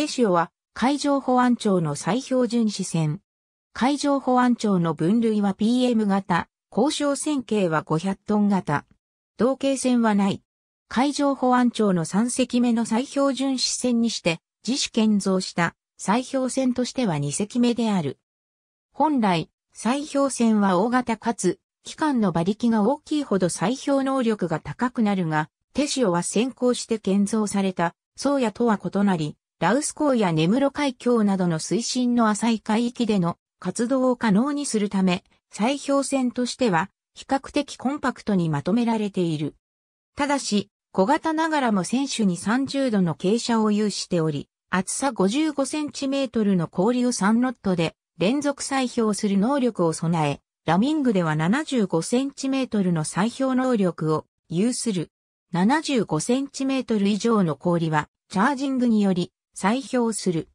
テシオは海上保安庁の再標準視線。海上保安庁の分類は PM 型、交渉線形は500トン型。同型線はない。海上保安庁の3隻目の再標準視線にして、自主建造した砕標線としては2隻目である。本来、砕標線は大型かつ、機関の馬力が大きいほど砕標能力が高くなるが、手塩は先行して建造された、宗谷とは異なり、羅臼港や根室海峡などの水深の浅い海域での活動を可能にするため、砕氷船としては比較的コンパクトにまとめられている。ただし、小型ながらも船首に30度の傾斜を有しており、厚さ55センチメートルの氷を3ノットで連続砕氷する能力を備え、ラミングでは75センチメートルの砕氷能力を有する。75センチメートル以上の氷はチャージングにより採氷する。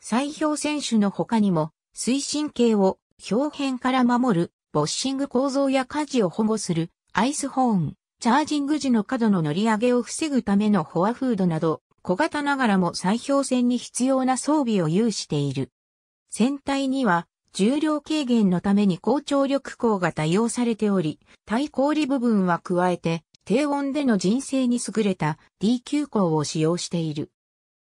採氷選手の他にも、推進系を表変から守る、ボッシング構造や事を保護する、アイスホーン、チャージング時の角の乗り上げを防ぐためのフォアフードなど、小型ながらも採氷船に必要な装備を有している。船体には、重量軽減のために高張力鋼が多用されており、対氷部分は加えて、低温での人生に優れた D 級鋼を使用している。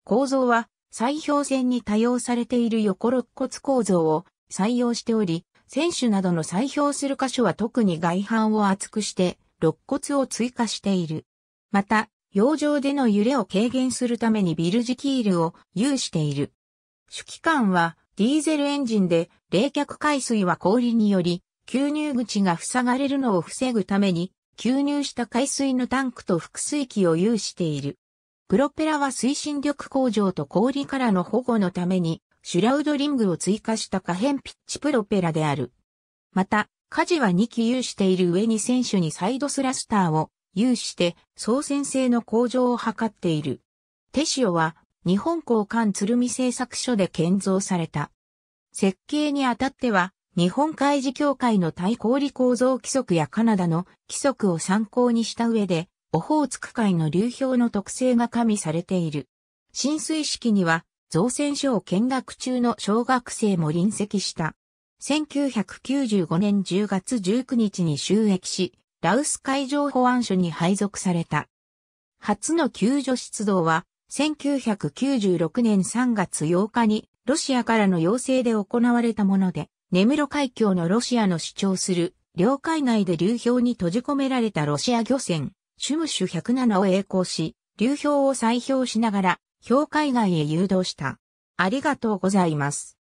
構造は砕氷船に多用されている横肋骨構造を採用しており、船首などの砕氷する箇所は特に外反を厚くして肋骨を追加している。また、洋上での揺れを軽減するためにビルジキールを有している。主機関はディーゼルエンジンで冷却海水は氷により吸入口が塞がれるのを防ぐために吸入した海水のタンクと腹水器を有している。プロペラは推進力向上と氷からの保護のために、シュラウドリングを追加した可変ピッチプロペラである。また、火事は2機有している上に選手にサイドスラスターを有して、操船性の向上を図っている。テシオは、日本交換鶴見製作所で建造された。設計にあたっては、日本海事協会の対氷構造規則やカナダの規則を参考にした上で、オホーツク海の流氷の特性が加味されている。浸水式には、造船所を見学中の小学生も臨席した。1995年10月19日に収益し、ラウス海上保安署に配属された。初の救助出動は、1996年3月8日に、ロシアからの要請で行われたもので、根室海峡のロシアの主張する、領海内で流氷に閉じ込められたロシア漁船、シュムシュ107を栄光し、流氷を再氷しながら、氷海外へ誘導した。ありがとうございます。